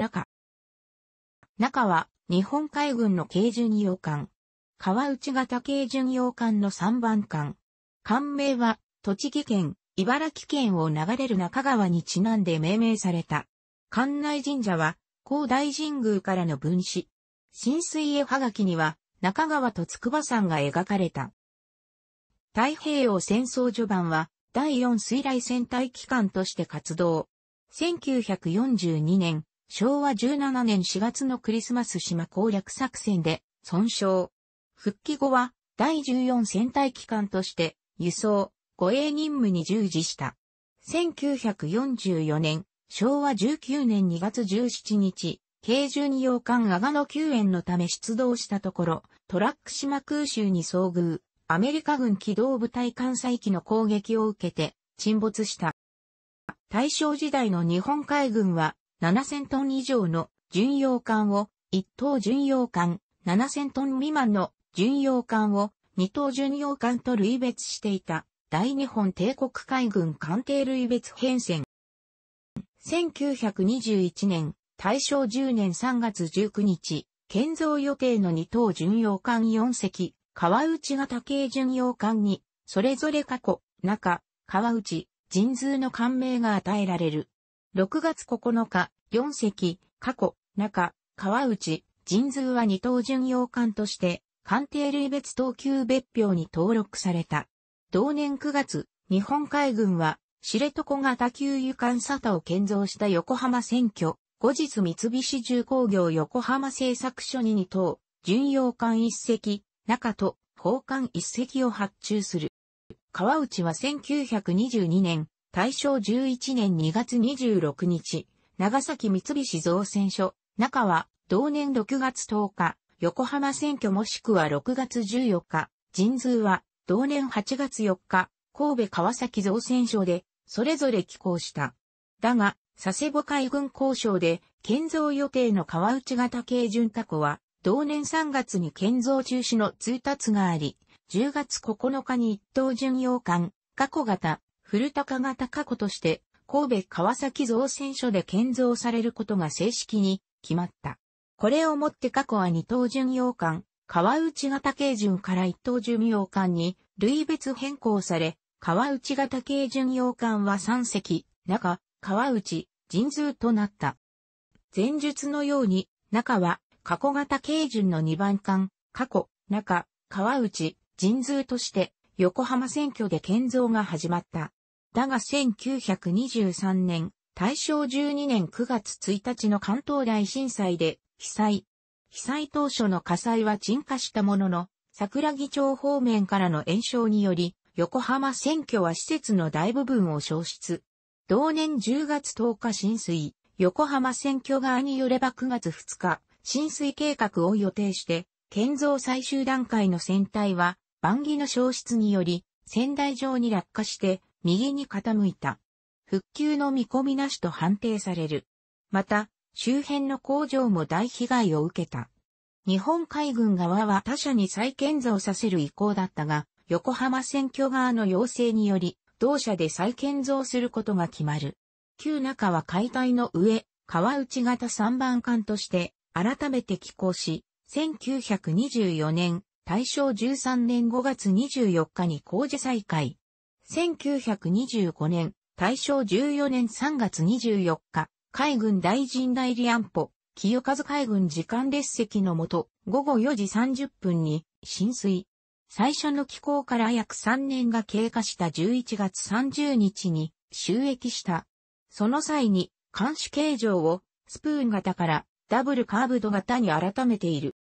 中。中は、日本海軍の軽巡洋艦。川内型軽巡洋艦の3番艦。艦名は、栃木県、茨城県を流れる中川にちなんで命名された。館内神社は、高大神宮からの分子。浸水絵はがきには、中川と筑波山が描かれた。太平洋戦争序盤は、第4水雷戦隊機関として活動。1942年、昭和17年4月のクリスマス島攻略作戦で損傷。復帰後は第14戦隊機関として輸送、護衛任務に従事した。1944年、昭和19年2月17日、軽巡洋艦阿賀野救援のため出動したところ、トラック島空襲に遭遇、アメリカ軍機動部隊艦載機の攻撃を受けて沈没した。大正時代の日本海軍は7000トン以上の巡洋艦を1等巡洋艦、7000トン未満の巡洋艦を2等巡洋艦と類別していた大日本帝国海軍艦艇類別編遷。1921年、大正10年3月19日、建造予定の2等巡洋艦4隻、川内型系巡洋艦に、それぞれ過去、中、川内、神通の艦名が与えられる。6月9日、4隻、過去、中、川内、神通は二等巡洋艦として、艦艇類別等級別表に登録された。同年9月、日本海軍は、知床型給油艦佐田を建造した横浜選挙、後日三菱重工業横浜製作所に2等、巡洋艦1隻、中と、砲艦1隻を発注する。川内は1922年、大正11年2月26日、長崎三菱造船所、中は、同年6月10日、横浜選挙もしくは6月14日、人通は、同年8月4日、神戸川崎造船所で、それぞれ寄港した。だが、佐世保海軍交渉で、建造予定の川内型軽巡タコは、同年3月に建造中止の通達があり、10月9日に一等巡洋艦、過去型、古高型過去として神戸川崎造船所で建造されることが正式に決まった。これをもって過去は二等巡洋艦、川内型軽巡から一等巡洋艦に類別変更され、川内型軽巡洋艦は3隻、中、川内、神通となった。前述のように、中は、過去型軽巡の2番艦、過去、中、川内、神通として、横浜選挙で建造が始まった。だが1923年、大正12年9月1日の関東大震災で被災。被災当初の火災は鎮火したものの、桜木町方面からの延焼により、横浜選挙は施設の大部分を消失。同年10月10日浸水、横浜選挙側によれば9月2日、浸水計画を予定して、建造最終段階の船体は、万儀の消失により、仙台上に落下して、右に傾いた。復旧の見込みなしと判定される。また、周辺の工場も大被害を受けた。日本海軍側は他社に再建造させる意向だったが、横浜選挙側の要請により、同社で再建造することが決まる。旧中は解体の上、川内型3番艦として、改めて寄港し、1924年、大正13年5月24日に工事再開。1925年、大正14年3月24日、海軍大臣代理安保、清和海軍時間列席のもと、午後4時30分に浸水。最初の寄港から約3年が経過した11月30日に収益した。その際に、監視形状をスプーン型からダブルカーブド型に改めている。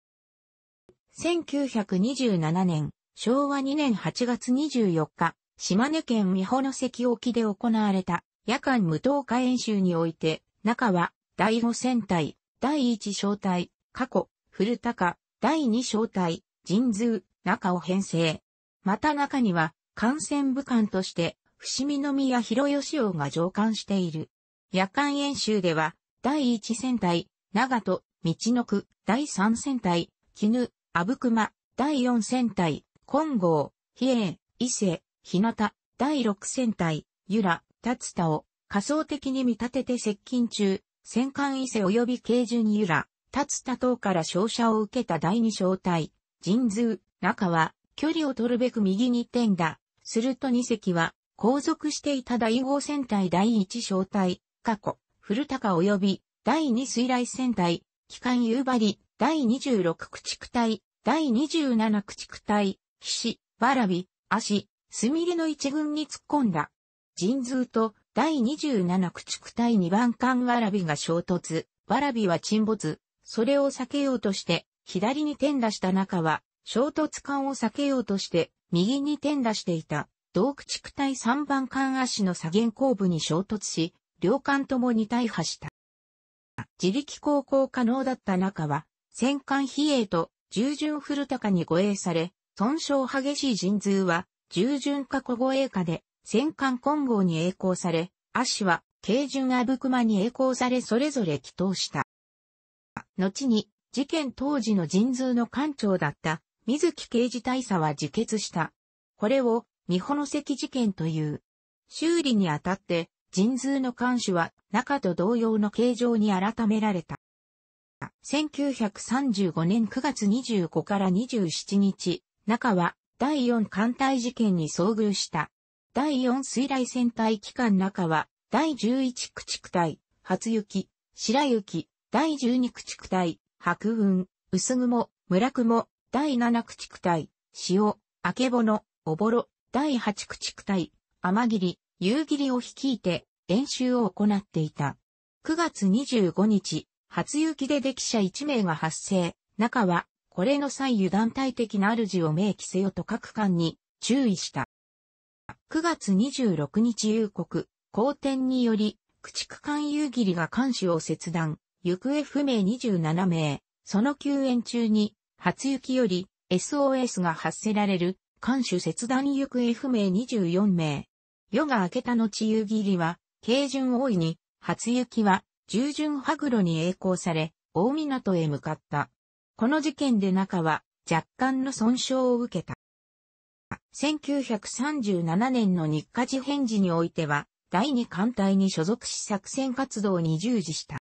1927年、昭和2年8月24日、島根県美保の関沖で行われた夜間無投下演習において、中は第5戦隊、第1小隊、過去、古高、第2小隊、神通、中を編成。また中には、艦船武官として、伏見宮広義雄が上艦している。夜間演習では、第1戦隊、長戸、道の区、第3戦隊、絹、阿武隈、第4戦隊、金剛、比叡、伊勢、日向、第6戦隊、由良、達田を仮想的に見立てて接近中、戦艦伊勢及び慶順由良、達田等から照射を受けた第2小隊、神通、中は、距離を取るべく右に転打。すると2隻は、後続していた第5戦隊第1小隊、過去、古高及び、第2水雷戦隊、機関夕張、第26駆逐隊、第27駆逐隊、岸、わらび、足、スミれの一軍に突っ込んだ。神通と第27駆逐隊2番艦わらびが衝突、わらびは沈没、それを避けようとして、左に転打した中は、衝突艦を避けようとして、右に転打していた、同駆逐隊3番艦足の左舷後部に衝突し、両艦ともに大破した。自力航行可能だった中は、戦艦比叡と従順古高に護衛され、損傷激しい神通は、従順か、古語英化で、戦艦混合に栄光され、アシは、軽順アブクマに栄光されそれぞれ祈祷した。後に、事件当時の神通の艦長だった、水木刑事大佐は自決した。これを、三穂の関事件という。修理にあたって、神通の艦首は、中と同様の形状に改められた。1935年9月25から27日、中は、第4艦隊事件に遭遇した。第4水雷戦隊機関中は、第11駆逐隊、初雪、白雪、第12駆逐隊、白雲、薄雲、村雲、第7駆逐隊、潮、明けぼの、おぼろ、第8駆逐隊、天霧、夕霧を率いて演習を行っていた。9月25日、初雪で来者1名が発生。中はこれの際油断体的な主を明記せよと各官に注意した。9月26日夕刻、好天により、駆逐艦夕霧が艦首を切断、行方不明27名、その救援中に、初雪より SOS が発せられる、艦首切断行方不明24名。夜が明けた後夕霧は、軽巡大いに、初雪は、従順羽黒に栄光され、大港へ向かった。この事件で中は若干の損傷を受けた。1937年の日課事変時においては、第二艦隊に所属し作戦活動に従事した。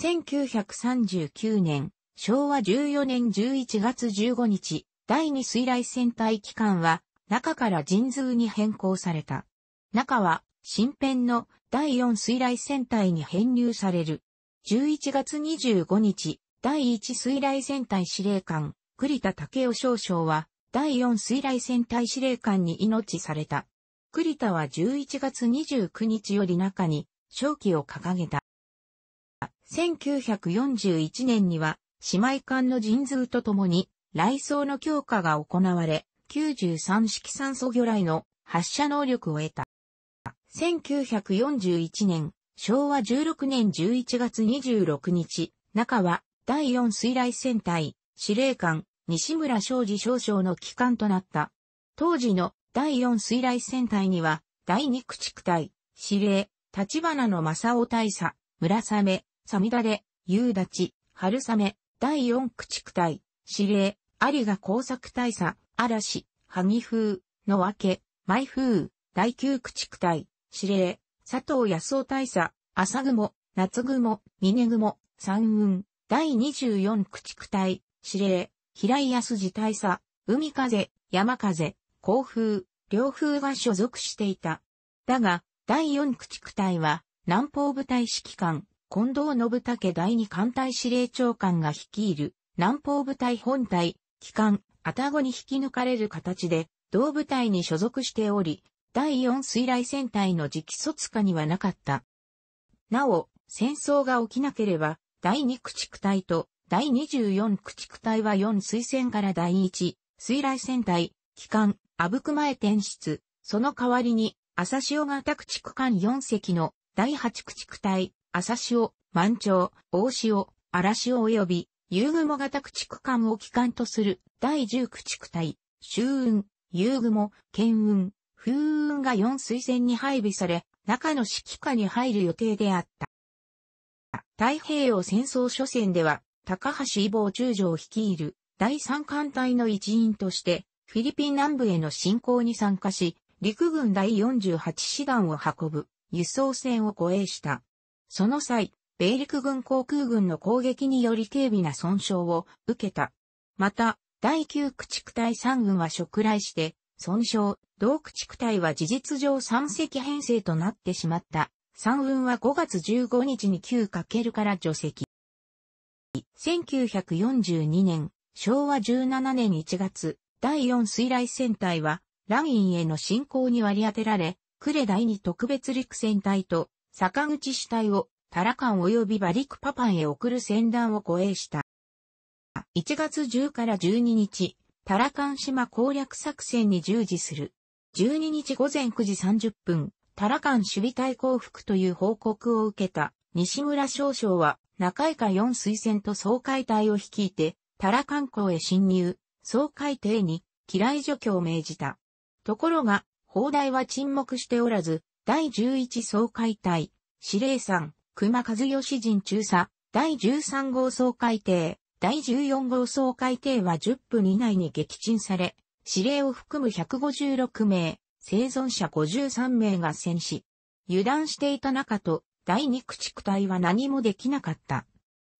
1939年、昭和14年11月15日、第二水雷戦隊機関は、中から神通に変更された。中は、新編の第四水雷戦隊に編入される。11月25日、第1水雷戦隊司令官、栗田武雄少将は、第4水雷戦隊司令官に命された。栗田は11月29日より中に、勝機を掲げた。1941年には、姉妹艦の神通とともに、雷装の強化が行われ、93式酸素魚雷の発射能力を得た。1941年、昭和16年11月26日、中は第四水雷戦隊、司令官、西村昌司少将の機関となった。当時の第四水雷戦隊には、第二駆逐隊、司令、立花の正雄大佐、村雨、サミダレ、夕立、春雨、第四駆逐隊、司令、有賀工作大佐、嵐、萩風、の分け、舞風、第九駆逐隊、司令、佐藤康夫大佐、朝雲、夏雲、峰雲、三雲、第24駆逐隊、指令、平井康次大佐、海風、山風、航風、両風が所属していた。だが、第4駆逐隊は、南方部隊指揮官、近藤信武第2艦隊司令長官が率いる、南方部隊本隊、機関、あたごに引き抜かれる形で、同部隊に所属しており、第4水雷戦隊の直卒下にはなかった。なお、戦争が起きなければ、第2駆逐隊と第24駆逐隊は4水線から第1、水雷戦隊、機関、阿武隈へ転出、その代わりに、朝潮型駆逐艦4隻の第8駆逐隊、朝潮、満潮、大潮、荒潮及び、夕雲型駆逐艦を機関とする第10駆逐隊、周雲、夕雲、剣雲、風雲が4水線に配備され、中の指揮下に入る予定であった。太平洋戦争初戦では、高橋伊坊中将率いる第三艦隊の一員として、フィリピン南部への侵攻に参加し、陸軍第48師団を運ぶ輸送船を護衛した。その際、米陸軍航空軍の攻撃により軽微な損傷を受けた。また、第9駆逐隊3軍は食来して、損傷、同駆逐隊は事実上三隻編成となってしまった。三雲は5月15日に旧×から除籍。1942年、昭和17年1月、第4水雷戦隊は、ラインへの進行に割り当てられ、呉第2特別陸戦隊と、坂口主隊を、タラカン及びバリクパパンへ送る戦団を護衛した。1月10から12日、タラカン島攻略作戦に従事する。12日午前9時30分、タラカン守備隊降伏という報告を受けた西村少将は中井下四水戦と総会隊を率いて、タラ観光へ侵入、総会艇に嫌い除去を命じた。ところが、砲台は沈黙しておらず、第十一総会隊、司令ん、熊和義陣中佐、第十三号総会艇、第十四号総会艇は10分以内に撃沈され、司令を含む156名、生存者53名が戦死。油断していた中と、第二駆逐隊は何もできなかった。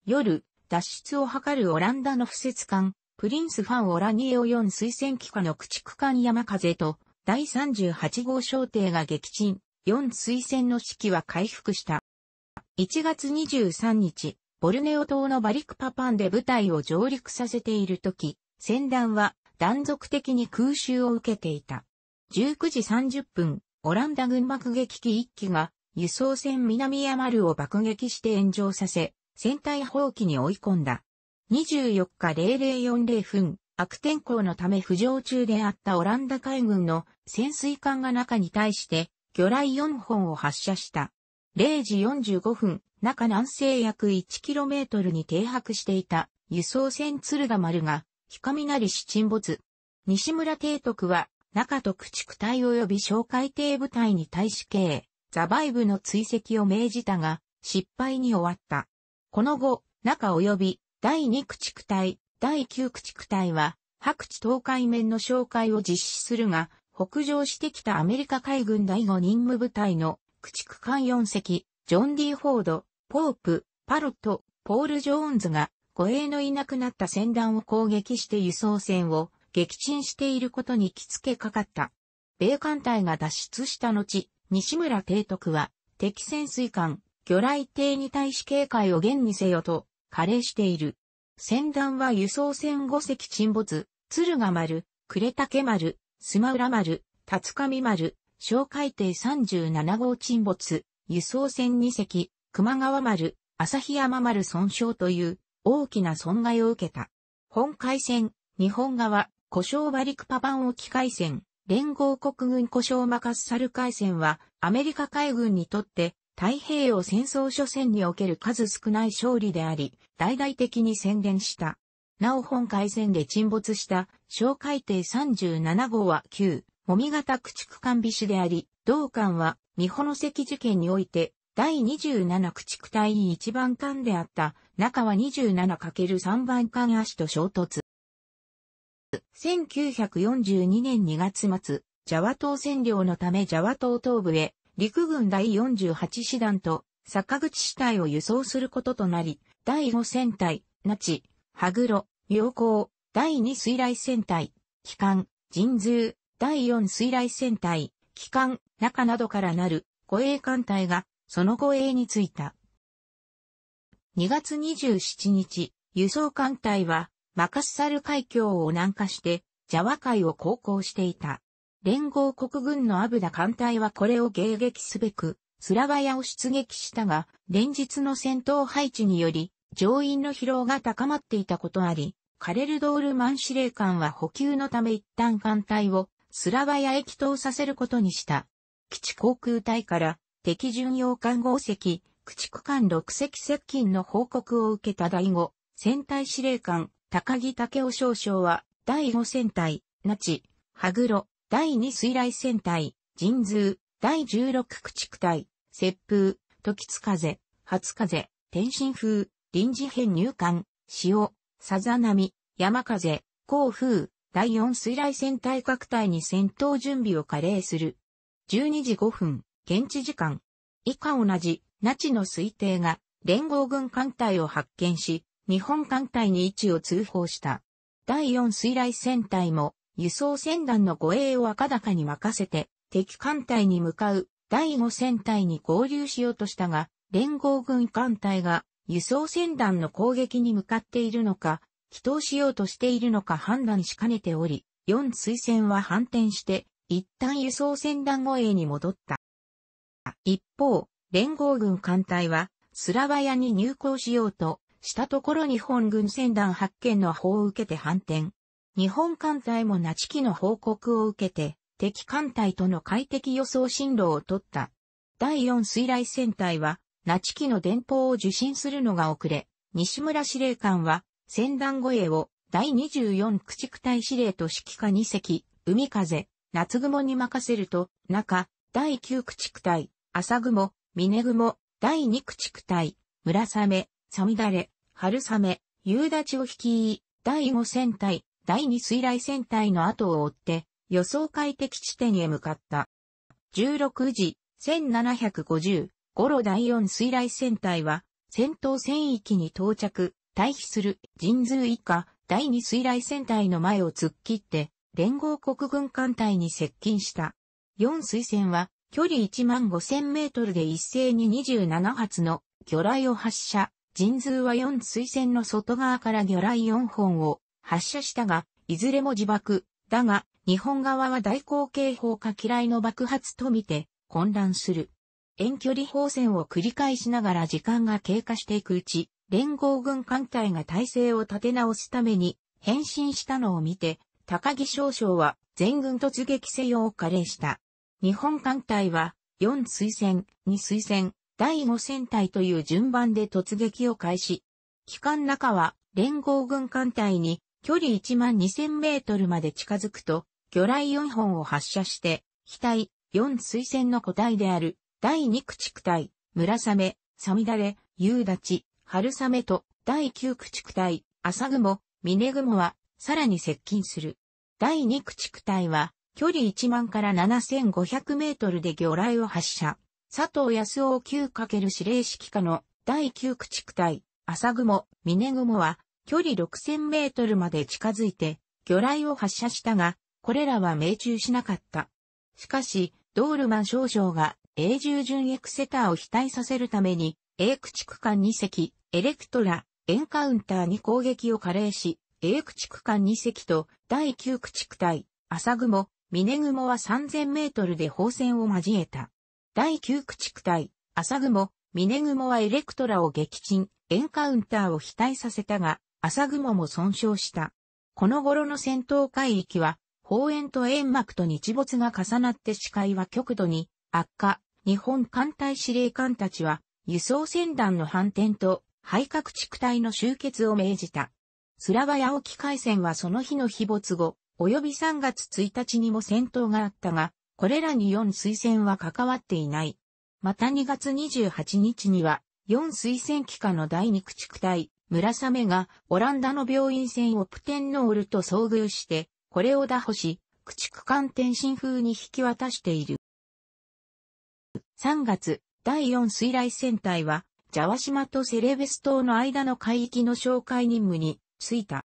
夜、脱出を図るオランダの不設艦、プリンス・ファン・オラニエオ4推薦機下の駆逐艦山風と、第38号小艇が撃沈、4推薦の指揮は回復した。1月23日、ボルネオ島のバリクパパンで部隊を上陸させているとき、船団は断続的に空襲を受けていた。19時30分、オランダ軍爆撃機1機が輸送船南山ルを爆撃して炎上させ、船体放棄に追い込んだ。24日0040分、悪天候のため浮上中であったオランダ海軍の潜水艦が中に対して魚雷4本を発射した。0時45分、中南西約 1km に停泊していた輸送船鶴ヶ丸が、なりし沈没。西村提督は中と駆逐隊及び哨戒艇部隊に対し系、ザバイブの追跡を命じたが、失敗に終わった。この後、中及び第2駆逐隊、第9駆逐隊は、白地東海面の哨戒を実施するが、北上してきたアメリカ海軍第5任務部隊の駆逐艦4隻、ジョン・ディ・フォード、ポープ、パロット、ポール・ジョーンズが、護衛のいなくなった船団を攻撃して輸送船を撃沈していることに気付けかかった。米艦隊が脱出した後、西村提督は敵潜水艦、魚雷艇に対し警戒を現にせよと、加齢している。船団は輸送船5隻沈没、鶴ヶ丸、呉竹丸、須磨浦丸、辰上丸、小海艇37号沈没、輸送船2隻、熊川丸、旭山丸損傷という大きな損害を受けた。本海戦、日本側、故障馬陸パパン沖海戦、連合国軍故障マカッサル海戦は、アメリカ海軍にとって、太平洋戦争初戦における数少ない勝利であり、大々的に宣伝した。なお本海戦で沈没した小海底37号は旧、もみ型駆逐艦美酒であり、同艦は、三保関事件において、第27駆逐隊1番艦であった、中は 27×3 番艦足と衝突。1942年2月末、ジャワ島占領のためジャワ島東部へ陸軍第48師団と坂口市隊を輸送することとなり、第5戦隊、那智、羽黒、両高、第2水雷戦隊、機関、神通、第4水雷戦隊、機関、中などからなる護衛艦隊がその護衛についた。2月27日、輸送艦隊はマカッサル海峡を南下して、ジャワ海を航行していた。連合国軍のアブダ艦隊はこれを迎撃すべく、スラバヤを出撃したが、連日の戦闘配置により、乗員の疲労が高まっていたことあり、カレルドールマン司令官は補給のため一旦艦隊をスラバヤへ帰投させることにした。基地航空隊から敵巡洋艦号隻、駆逐艦6隻接近の報告を受けた第5戦隊司令官高木武雄少将は、第5戦隊、那智、羽黒、第2水雷戦隊、神通、第16駆逐隊、雪風、時津風、初風、天津風、臨時編入館、潮、さざ波、山風、甲風、第4水雷戦隊各隊に戦闘準備を加齢する。12時5分、現地時間。以下同じ、那智の推定が、連合軍艦隊を発見し、日本艦隊に位置を通報した。第四水雷戦隊も、輸送船団の護衛を赤高に任せて、敵艦隊に向かう第五戦隊に合流しようとしたが、連合軍艦隊が輸送船団の攻撃に向かっているのか、祈祷しようとしているのか判断しかねており、四水戦は反転して、一旦輸送船団護衛に戻った。一方、連合軍艦隊は、スラバヤに入港しようと、したところ日本軍船団発見の法を受けて反転。日本艦隊もナチ機の報告を受けて、敵艦隊との快適予想進路を取った。第4水雷戦隊は、ナチ機の電報を受信するのが遅れ、西村司令官は、船団護衛を第24駆逐隊司令と指揮下2隻、海風、夏雲に任せると、中、第9駆逐隊、朝雲、峰雲、第2駆逐隊、村雨、サミダレ、春雨、夕立を率い、第5戦隊、第2水雷戦隊の後を追って、予想快適地点へ向かった。16時、1750、ゴロ第4水雷戦隊は、戦闘戦域に到着、退避する、人数以下、第2水雷戦隊の前を突っ切って、連合国軍艦隊に接近した。4水戦は、距離1万5000メートルで一斉に27発の魚雷を発射。神通は4水線の外側から魚雷4本を発射したが、いずれも自爆。だが、日本側は大口径砲か機雷の爆発とみて混乱する。遠距離砲戦を繰り返しながら時間が経過していくうち、連合軍艦隊が体制を立て直すために変身したのを見て、高木少将は全軍突撃せよを加齢した。日本艦隊は4水戦、2水戦、第5戦隊という順番で突撃を開始。機関中は連合軍艦隊に距離1万2000メートルまで近づくと、魚雷4本を発射して、機体4水戦の個体である第2駆逐隊、村雨、サミダレ、夕立、春雨と第9駆逐隊、朝雲、峰雲はさらに接近する。第2駆逐隊は距離1万から7500メートルで魚雷を発射。佐藤康夫 9× 指令指揮下の第9駆逐隊、朝雲、峰雲は、距離6000メートルまで近づいて、魚雷を発射したが、これらは命中しなかった。しかし、ドールマン少将が、永住順エクセターを期待させるために、A 駆逐艦2隻、エレクトラ、エンカウンターに攻撃を加齢し、A 駆逐艦2隻と第9駆逐隊、朝雲、峰雲は3000メートルで砲戦を交えた。第9駆逐隊、朝雲、峰雲はエレクトラを撃沈、エンカウンターを非対させたが、朝雲も損傷した。この頃の戦闘海域は、方円と煙幕と日没が重なって視界は極度に悪化。日本艦隊司令官たちは、輸送船団の反転と、廃核地区隊の集結を命じた。スラバヤ沖海戦はその日の日没後、及び3月1日にも戦闘があったが、これらに4推薦は関わっていない。また2月28日には、4推薦機下の第二駆逐隊、村雨が、オランダの病院船オプテンノールと遭遇して、これを打破し、駆逐艦天津風に引き渡している。3月、第4水雷戦隊は、ジャワ島とセレベス島の間の海域の紹介任務に就いた。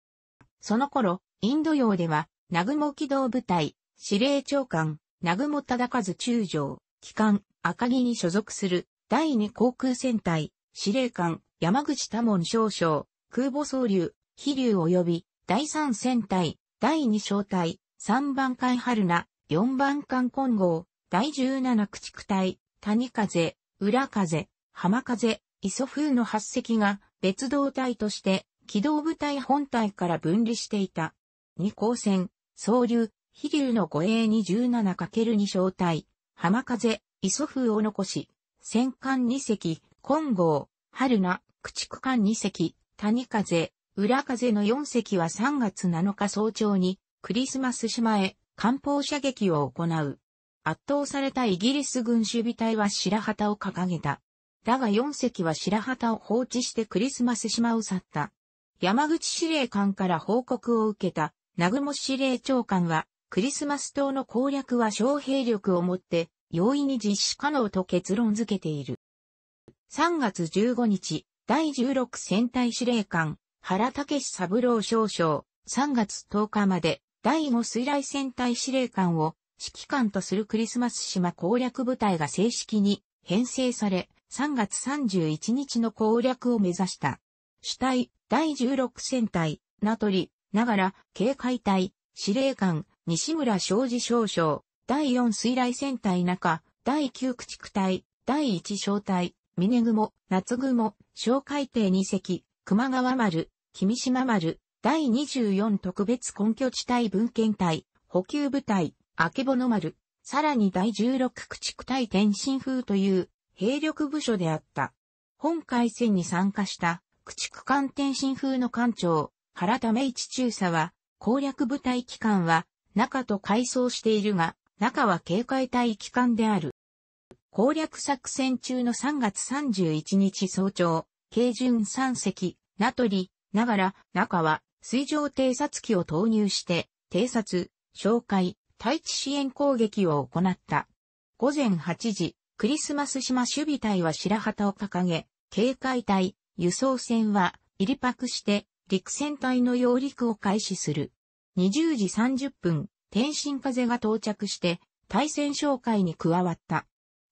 その頃、インド洋では、南雲機動部隊、司令長官、南雲忠和中将、機関、赤木に所属する、第二航空戦隊、司令官、山口多門少将、空母総流、飛竜及び、第三戦隊、第二小隊、三番艦春菜、四番艦混合、第十七駆逐隊、谷風、裏風、浜風、磯風の8隻が別動隊として機動部隊本体から分離していた。二航船、総流、飛龍の護衛に 17× に招待、浜風、磯風を残し、戦艦2隻、金剛、春名、駆逐艦2隻、谷風、浦風の4隻は3月7日早朝に、クリスマス島へ、艦砲射撃を行う。圧倒されたイギリス軍守備隊は白旗を掲げた。だが4隻は白旗を放置してクリスマス島を去った。山口司令官から報告を受けた、南雲司令長官は、クリスマス島の攻略は小兵力をもって容易に実施可能と結論付けている。3月15日、第16戦隊司令官、原武三郎少将、3月10日まで、第5水雷戦隊司令官を指揮官とするクリスマス島攻略部隊が正式に編成され、3月31日の攻略を目指した。主体、第16戦隊、名取、ながら、警戒隊、司令官、西村昌司少将、第四水雷戦隊中、第九駆逐隊、第一小隊、峰雲、夏雲、小海底二隻、熊川丸、君島丸、第24特別根拠地帯文献隊、補給部隊、明けぼの丸、さらに第16駆逐隊天津風という兵力部署であった。本海戦に参加した駆逐艦天津風の艦長、原田明一中佐は、攻略部隊機関は中と改装しているが、中は警戒隊機関である。攻略作戦中の3月31日早朝、軽巡3隻、名取、ながら、中は、水上偵察機を投入して、偵察、紹介、対地支援攻撃を行った。午前8時、クリスマス島守備隊は白旗を掲げ、警戒隊、輸送船は、入りパクして、陸戦隊の揚陸を開始する。20時30分、天津風が到着して、対戦紹介に加わった。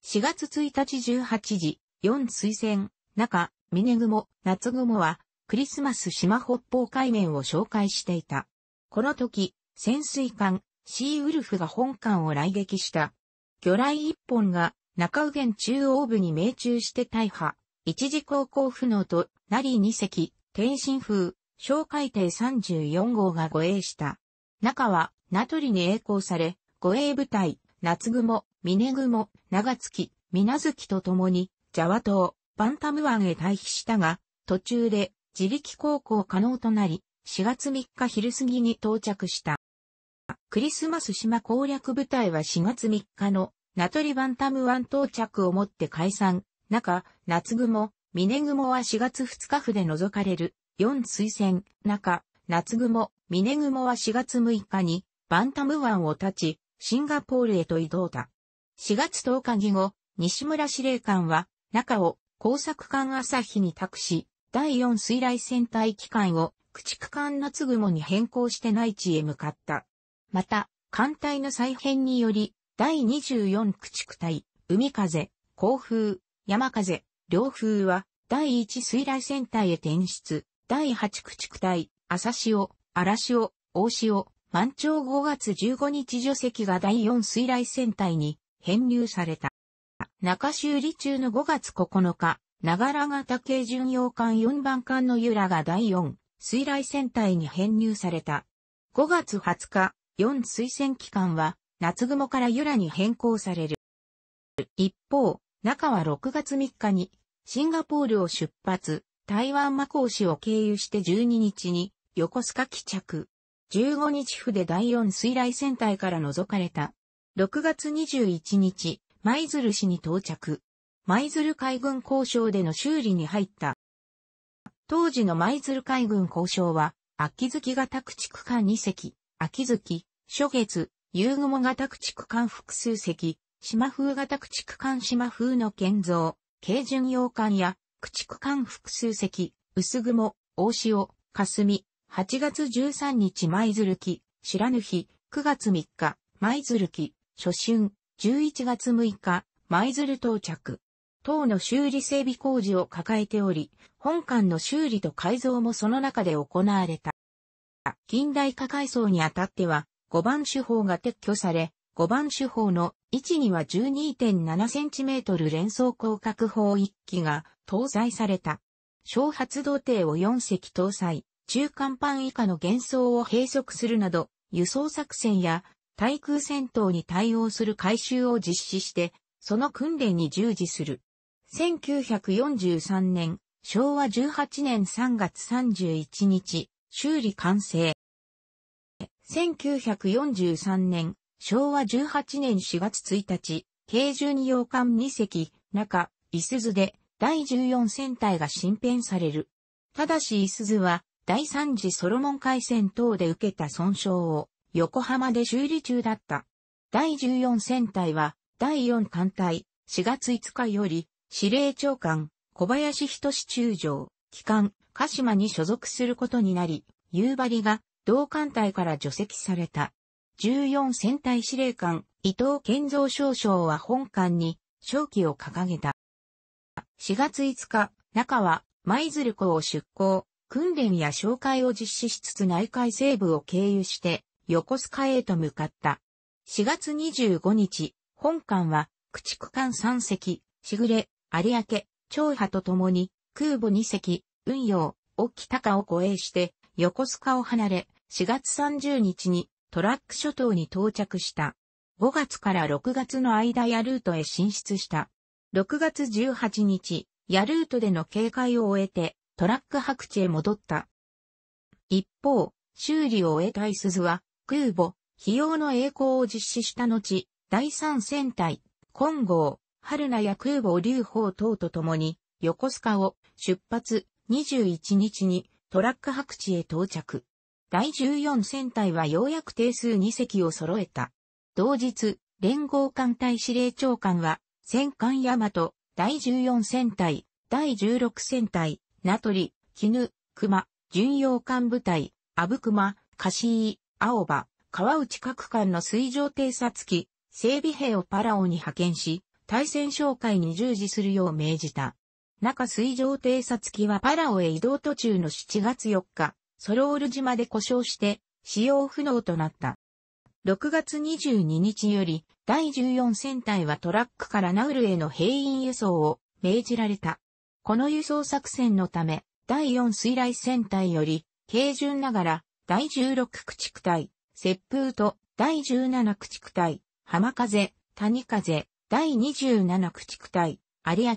4月1日18時、4水仙、中、峰雲、夏雲は、クリスマス島北方海面を紹介していた。この時、潜水艦、シーウルフが本艦を来撃した。魚雷一本が中右舷中央部に命中して大破、一時航行不能となり二隻、天津風、小海艇34号が護衛した。中は、名取に栄光され、護衛部隊、夏雲、峰雲、長月、水月と共に、ジャワ島、バンタム湾へ退避したが、途中で自力航行可能となり、4月3日昼過ぎに到着した。クリスマス島攻略部隊は4月3日の名取バンタム湾到着をもって解散。中、夏雲、峰雲は4月2日府で除かれる。4推薦、中、夏雲、峰雲は4月6日に、バンタム湾を立ち、シンガポールへと移動だ。4月10日に後、西村司令官は、中を工作艦朝日に託し、第4水雷戦隊機関を駆逐艦夏雲に変更して内地へ向かった。また、艦隊の再編により、第24駆逐隊、海風、航風、山風、両風は、第1水雷戦隊へ転出。第8駆逐隊、朝潮、荒潮、大潮、満潮5月15日除籍が第4水雷戦隊に編入された。中修理中の5月9日、長良型軽巡洋艦4番艦の由良が第4水雷戦隊に編入された。5月20日、4水戦機関は夏雲から由良に変更される。一方、中は6月3日にシンガポールを出発、台湾マコウ市を経由して12日に横須賀帰着。15日府で第4水雷戦隊から除かれた。6月21日、舞鶴市に到着。舞鶴海軍交渉での修理に入った。当時の舞鶴海軍交渉は、秋月型駆逐艦2隻、秋月、初月、夕雲型駆逐艦複数隻、島風型駆逐艦島風の建造、軽巡洋艦や駆逐艦複数隻、薄雲、大潮、霞、8月13日舞鶴知らぬ日、9月3日、舞鶴木、初春、11月6日、舞鶴到着。等の修理整備工事を抱えており、本館の修理と改造もその中で行われた。近代化改装にあたっては、5番手法が撤去され、5番手法の位置には 12.7cm 連装広角砲1機が搭載された。小発動艇を4隻搭載、中間版以下の幻想を閉塞するなど、輸送作戦や対空戦闘に対応する改修を実施して、その訓練に従事する。1943年、昭和18年3月31日、修理完成。1943年、昭和18年4月1日、軽巡洋艦2隻、中、伊鈴で、第14戦隊が新編される。ただし伊鈴は、第3次ソロモン海戦等で受けた損傷を、横浜で修理中だった。第14戦隊は、第4艦隊、4月5日より、司令長官、小林仁中将、機関、鹿島に所属することになり、夕張が、同艦隊から除籍された。14戦隊司令官、伊藤健造少将は本館に、勝機を掲げた。4月5日、中は、舞鶴港を出港、訓練や紹介を実施しつつ内海西部を経由して、横須賀へと向かった。4月25日、本館は、駆逐艦3隻、しぐれ、有明、長波と共に、空母2隻、運用、沖高を護衛して、横須賀を離れ、4月30日にトラック諸島に到着した。5月から6月の間ヤルートへ進出した。6月18日、ヤルートでの警戒を終えて、トラック白地へ戻った。一方、修理を終えたイスズは、空母、費用の栄光を実施した後、第三戦隊、金剛、春菜や空母流邦等と共に、横須賀を出発21日にトラック白地へ到着。第14戦隊はようやく定数2隻を揃えた。同日、連合艦隊司令長官は、戦艦大和、第14戦隊、第16戦隊、名取、絹、熊、巡洋艦部隊、阿武熊、シ井、青葉、川内各艦の水上偵察機、整備兵をパラオに派遣し、対戦紹介に従事するよう命じた。中水上偵察機はパラオへ移動途中の7月4日、ソロール島で故障して、使用不能となった。6月22日より、第14戦隊はトラックからナウルへの兵員輸送を命じられた。この輸送作戦のため、第4水雷戦隊より、軽巡ながら、第16駆逐隊、接風と、第17駆逐隊、浜風、谷風、第27駆逐隊、有明、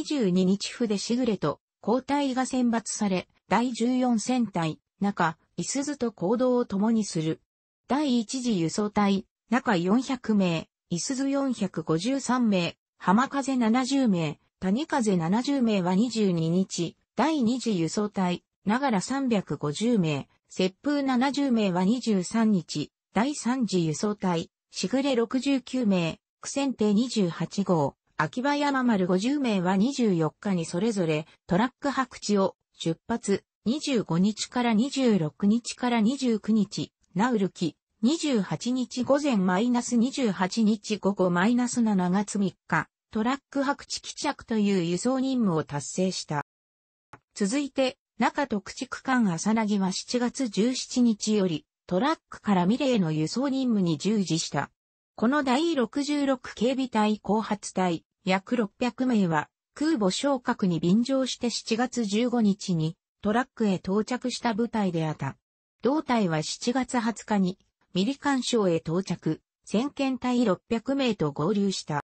22日府でしぐれと、交代が選抜され、第14戦隊、中、伊鈴ずと行動を共にする。第1次輸送隊、中400名、いすず453名、浜風70名、谷風70名は22日、第2次輸送隊、ながら350名、接風70名は23日、第3次輸送隊、しぐれ69名、苦戦艇28号、秋葉山丸50名は24日にそれぞれトラック白地を出発、25日から26日から29日、ナウルキ、28日午前マイナス28日午後マイナス7月3日、トラック白地帰着という輸送任務を達成した。続いて、中特地区間朝なぎは7月17日より、トラックからミレーの輸送任務に従事した。この第66警備隊後発隊、約600名は、空母昇格に便乗して7月15日にトラックへ到着した部隊であった。同隊は7月20日にミリカン省へ到着、先遣隊600名と合流した。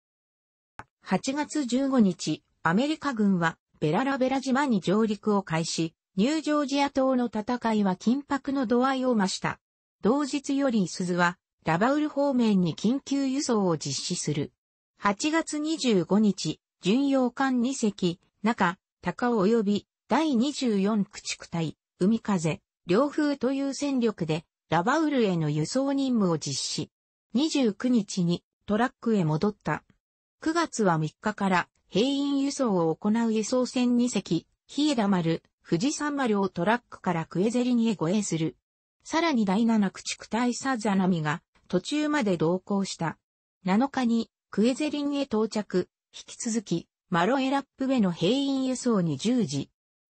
8月15日、アメリカ軍はベララベラ島に上陸を開始、ニュージョージア島の戦いは緊迫の度合いを増した。同日より鈴はラバウル方面に緊急輸送を実施する。8月25日、巡洋艦2隻、中、高及び第24駆逐隊、海風、両風という戦力で、ラバウルへの輸送任務を実施。29日にトラックへ戻った。9月は3日から兵員輸送を行う輸送船2隻、ヒエダ丸、富士山丸をトラックからクエゼリニへ護衛する。さらに第7駆逐隊サザナミが途中まで同行した。7日にクエゼリンへ到着、引き続き、マロエラップへの兵員輸送に従事。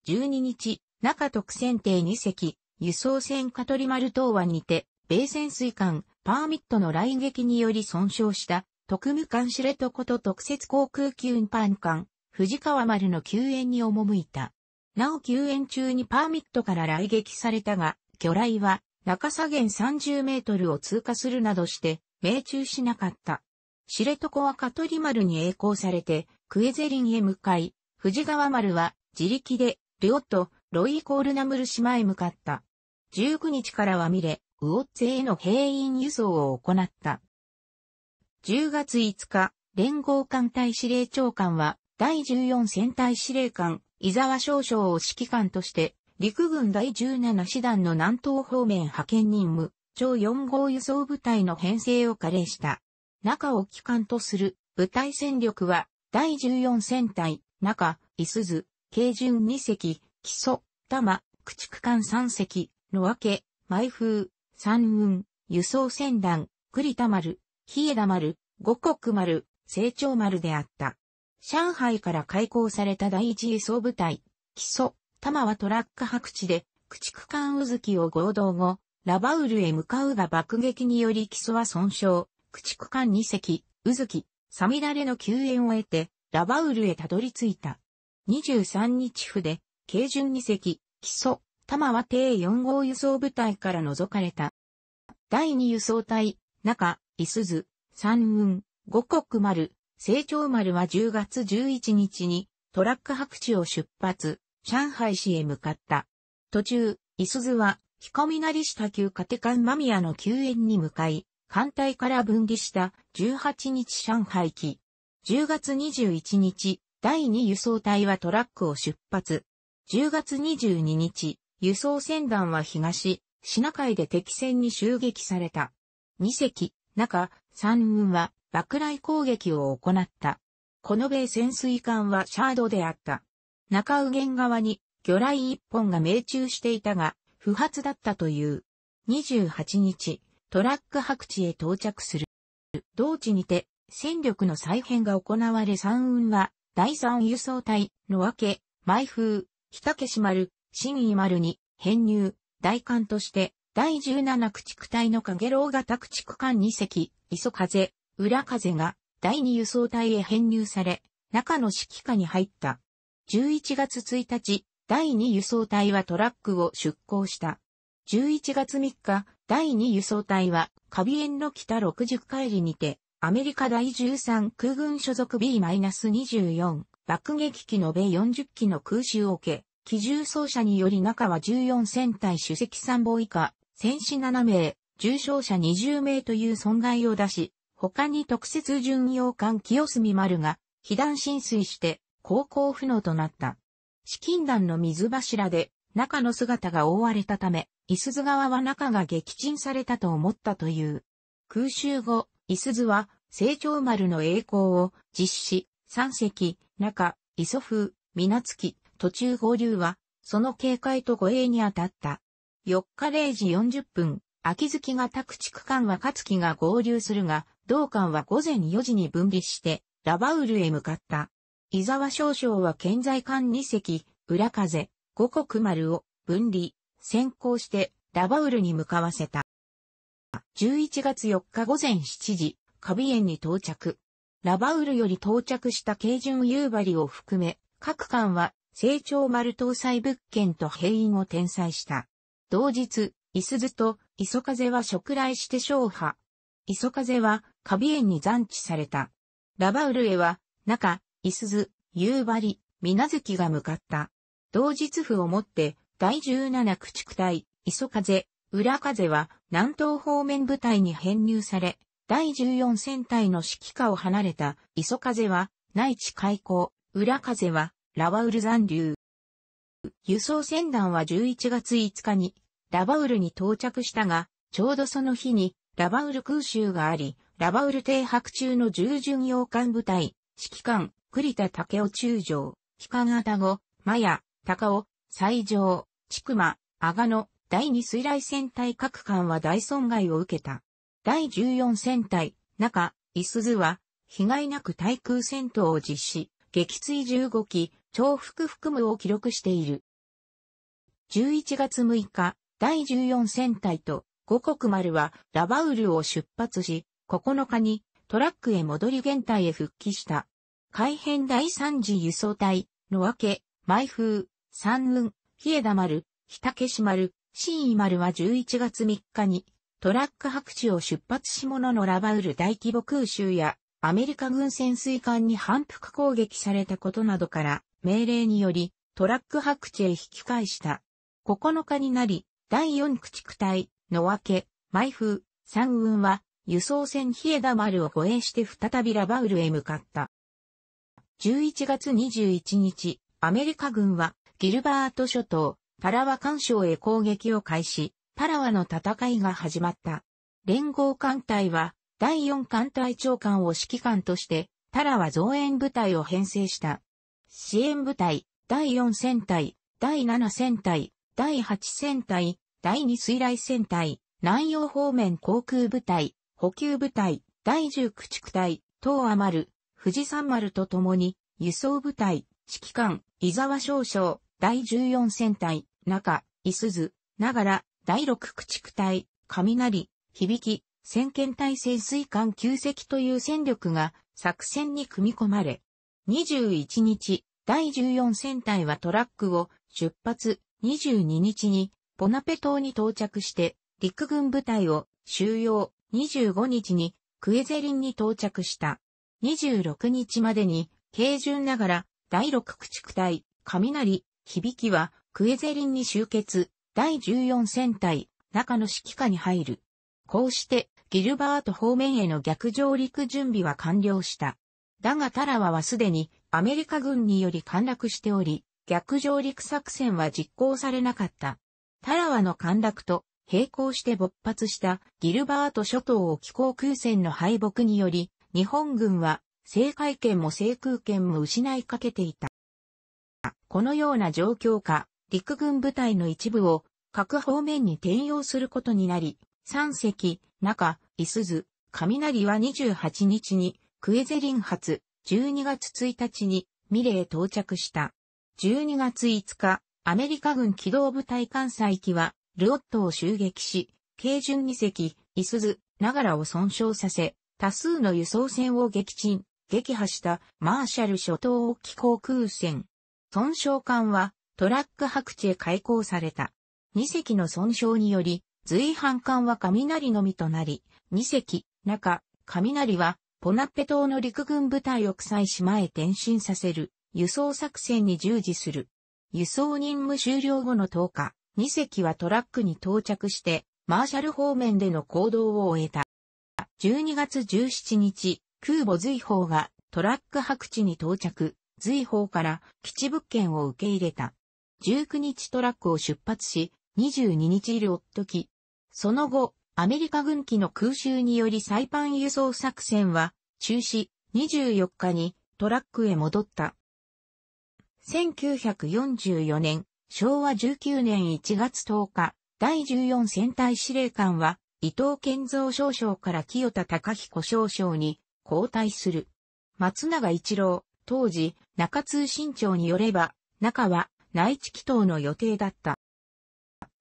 12日、中特選艇2隻、輸送船カトリマル島はにて、米潜水艦、パーミットの来撃により損傷した、特務艦知床と特設航空機運搬艦、藤川丸の救援に赴いた。なお救援中にパーミットから来撃されたが、魚雷は中下限30メートルを通過するなどして、命中しなかった。知床は香取丸に栄光されて、クエゼリンへ向かい、藤川丸は自力で、ルオット、ロイコールナムル島へ向かった。19日からはミレ、ウオッツェへの兵員輸送を行った。10月5日、連合艦隊司令長官は、第14戦隊司令官、伊沢少将を指揮官として、陸軍第17師団の南東方面派遣任務、超4号輸送部隊の編成を加齢した。中を機関とする部隊戦力は、第14戦隊、中、伊鈴、軽巡2隻、基礎、玉、駆逐艦3隻、野分け、埋風、三運、輸送船団、栗田丸、日枝丸、五国丸、成長丸であった。上海から開港された第一輸送部隊、基礎、玉はトラック白地で、駆逐艦うずきを合同後、ラバウルへ向かうが爆撃により基礎は損傷、駆逐艦2隻、うずき、さみだれの救援を得て、ラバウルへたどり着いた。23日府で、軽巡2隻、基礎、玉和艇4号輸送部隊から除かれた。第2輸送隊、中、いすず、三雲、五国丸、成長丸は10月11日にトラック白地を出発、上海市へ向かった。途中、いすずは、彦みなりした旧カテカンマミヤの救援に向かい、艦隊から分離した18日上海機。10月21日、第2輸送隊はトラックを出発。10月22日、輸送船団は東、シナ海で敵船に襲撃された。2隻、中、3軍は爆雷攻撃を行った。この米潜水艦はシャードであった。中右舷側に魚雷1本が命中していたが、不発だったという。28日、トラック白地へ到着する。同地にて、戦力の再編が行われ三運は、第三輸送隊、の分け、毎風、日竹島丸、新井丸に、編入、大艦として、第17駆逐隊の影楼型駆逐艦2隻、磯風、裏風が、第2輸送隊へ編入され、中の指揮下に入った。11月1日、第2輸送隊はトラックを出港した。11月3日、第2輸送隊は、カビエンの北60海里にて、アメリカ第13空軍所属 B-24 爆撃機の米40機の空襲を受け、機銃装車により中は14戦隊主席参謀以下、戦士7名、重傷者20名という損害を出し、他に特設巡洋艦清澄丸が、被弾浸水して、航行不能となった。資金弾の水柱で、中の姿が覆われたため、イスズ側は中が撃沈されたと思ったという。空襲後、イスズは、成長丸の栄光を実施、三隻、中、磯風、水月、途中合流は、その警戒と護衛に当たった。4日0時40分、秋月が宅地区間は勝月が合流するが、同館は午前4時に分離して、ラバウルへ向かった。伊沢少将は健在艦2隻、裏風、五国丸を分離、先行してラバウルに向かわせた。11月4日午前7時、カビエンに到着。ラバウルより到着した軽巡夕張を含め、各館は成長丸搭載物件と兵員を転載した。同日、イスズと磯風は食来して勝破。磯風はカビエンに残地された。ラバウルへは、中、イスズ、夕張、水月が向かった。同日譜をもって、第17駆逐隊、磯風、裏風は南東方面部隊に編入され、第14戦隊の指揮下を離れた磯風は内地開港、裏風はラバウル残留。輸送船団は11月5日にラバウルに到着したが、ちょうどその日にラバウル空襲があり、ラバウル停泊中の従順洋艦部隊、指揮官、栗田武雄中将、機関型後、マヤ、高尾、西条、千曲、阿賀野、第二水雷戦隊各艦は大損害を受けた。第十四戦隊、中、伊鈴は、被害なく対空戦闘を実施、撃墜十五機、重複含むを記録している。十一月六日、第十四戦隊と五国丸はラバウルを出発し、9日にトラックへ戻り現隊へ復帰した。改編第三次輸送隊、の分け、毎風、三雲、日枝丸、日竹島丸、新井丸は11月3日にトラック白地を出発し者のラバウル大規模空襲やアメリカ軍潜水艦に反復攻撃されたことなどから命令によりトラック白地へ引き返した。9日になり、第4駆逐隊、野分け、毎風、三雲は輸送船日枝丸を護衛して再びラバウルへ向かった。11月21日、アメリカ軍はギルバート諸島、パラワ干渉へ攻撃を開始、パラワの戦いが始まった。連合艦隊は、第4艦隊長官を指揮官として、パラワ増援部隊を編成した。支援部隊、第4戦隊、第7戦隊、第8戦隊、第2水雷戦隊、南洋方面航空部隊、補給部隊、第10駆逐隊、東アマル、富士山丸と共に、輸送部隊、指揮官、伊沢少将、第14戦隊、中、いすず、ながら、第6駆逐隊、雷、響き、先遣隊潜水艦旧石という戦力が作戦に組み込まれ、21日、第14戦隊はトラックを出発、22日にポナペ島に到着して、陸軍部隊を収容、25日にクエゼリンに到着した。26日までに、軽巡ながら、第6駆逐隊、雷、響きは、クエゼリンに集結、第14戦隊、中の指揮下に入る。こうして、ギルバート方面への逆上陸準備は完了した。だがタラワはすでにアメリカ軍により陥落しており、逆上陸作戦は実行されなかった。タラワの陥落と並行して勃発したギルバート諸島を気候空戦の敗北により、日本軍は制海権も制空権も失いかけていた。このような状況下、陸軍部隊の一部を各方面に転用することになり、三隻、中、いすず、雷は28日にクエゼリン発、12月1日にミレー到着した。12月5日、アメリカ軍機動部隊艦載機は、ルオットを襲撃し、軽巡2隻、いすず、ながらを損傷させ、多数の輸送船を撃沈、撃破したマーシャル諸島沖航空船。損傷艦はトラック白地へ開港された。2隻の損傷により、随伴艦は雷のみとなり、2隻、中、雷は、ポナッペ島の陸軍部隊を臭島へ転進させる、輸送作戦に従事する。輸送任務終了後の10日、2隻はトラックに到着して、マーシャル方面での行動を終えた。12月17日、空母随砲がトラック白地に到着。随法から基地物件を受け入れた。19日トラックを出発し、22日両時。その後、アメリカ軍機の空襲によりサイパン輸送作戦は中止、24日にトラックへ戻った。1944年、昭和19年1月10日、第14戦隊司令官は、伊藤健三少将から清田隆彦少将に交代する。松永一郎、当時、中通信庁によれば、中は内地祈祷の予定だった。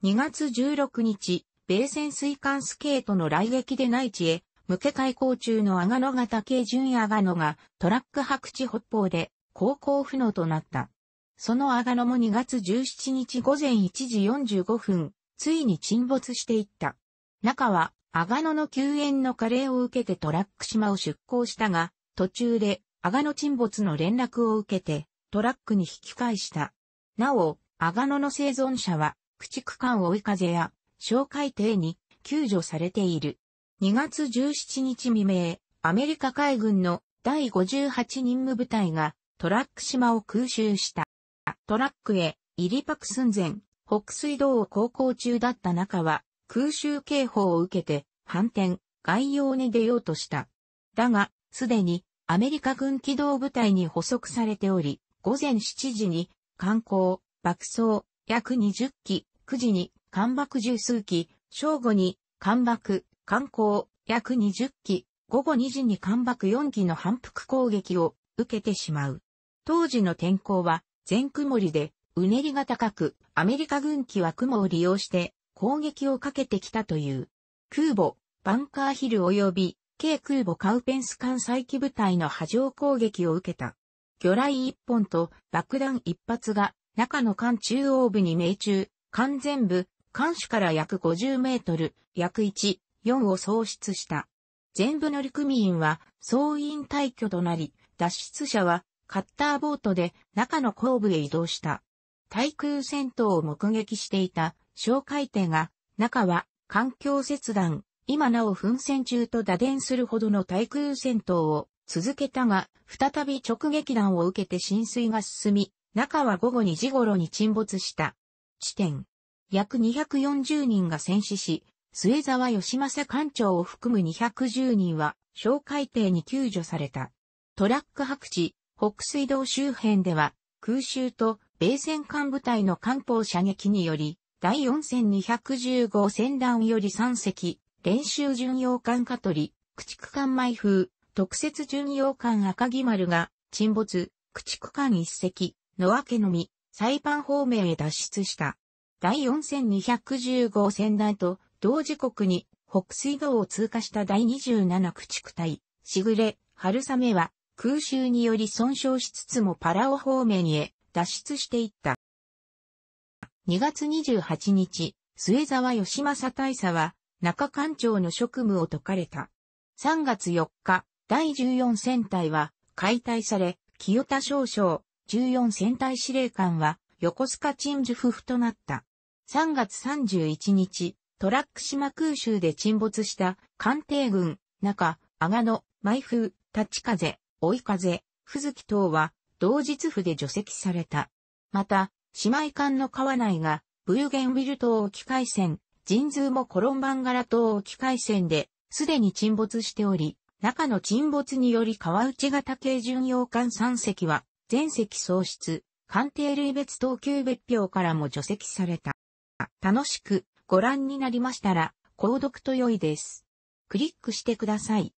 2月16日、米潜水艦スケートの来撃で内地へ、向け開港中の阿賀野型系純阿賀野がトラック白地北方で航行不能となった。その阿賀野も2月17日午前1時45分、ついに沈没していった。中は阿賀野の救援の加齢を受けてトラック島を出港したが、途中で阿賀野沈没の連絡を受けて、トラックに引き返した。なお、阿賀野の生存者は、駆逐艦追い風や、小海艇に救助されている。2月17日未明、アメリカ海軍の第58任務部隊がトラック島を空襲した。トラックへ入りク寸前、北水道を航行中だった中は空襲警報を受けて反転、外洋に出ようとした。だが、すでにアメリカ軍機動部隊に捕捉されており、午前7時に、艦砲、爆走、約20機、9時に、艦爆十数機、正午に、艦爆、艦光、約20機、午後2時に艦爆4機の反復攻撃を受けてしまう。当時の天候は、全曇りで、うねりが高く、アメリカ軍機は雲を利用して、攻撃をかけてきたという。空母、バンカーヒル及び軽空母カウペンス艦載機部隊の波状攻撃を受けた。魚雷一本と爆弾一発が中の艦中央部に命中、艦全部、艦首から約50メートル、約1、4を喪失した。全部乗組員は総員退去となり、脱出者はカッターボートで中の後部へ移動した。対空戦闘を目撃していた哨戒艇が、中は環境切断、今なお奮戦中と打電するほどの対空戦闘を続けたが、再び直撃弾を受けて浸水が進み、中は午後2時頃に沈没した。地点。約240人が戦死し、末沢義政艦長を含む210人は、小海底に救助された。トラック白地、北水道周辺では、空襲と米戦艦部隊の艦砲射撃により、第4215戦団より3隻、練習巡洋艦カトリ、駆逐艦埋風、特設巡洋艦赤木丸が沈没、駆逐艦一隻、のわけのみ、裁判方面へ脱出した。第4 2 1 5号船団と同時刻に北水道を通過した第27駆逐隊、しぐれ、春雨は空襲により損傷しつつもパラオ方面へ脱出していった。2月28日、末沢義政大佐は中艦長の職務を解かれた。3月4日、第14戦隊は解体され、清田少将、14戦隊司令官は横須賀鎮守夫府となった。3月31日、トラック島空襲で沈没した艦艇軍、中、阿賀野、舞風、立ち風、追い風、吹き等は同日府で除籍された。また、姉妹艦の川内がブーゲンビル島沖海戦、神通もコロンバンガラ島沖海戦で、すでに沈没しており、中の沈没により川内型軽巡洋艦3隻は、全隻喪失、艦艇類別等級別表からも除籍された。楽しくご覧になりましたら、購読と良いです。クリックしてください。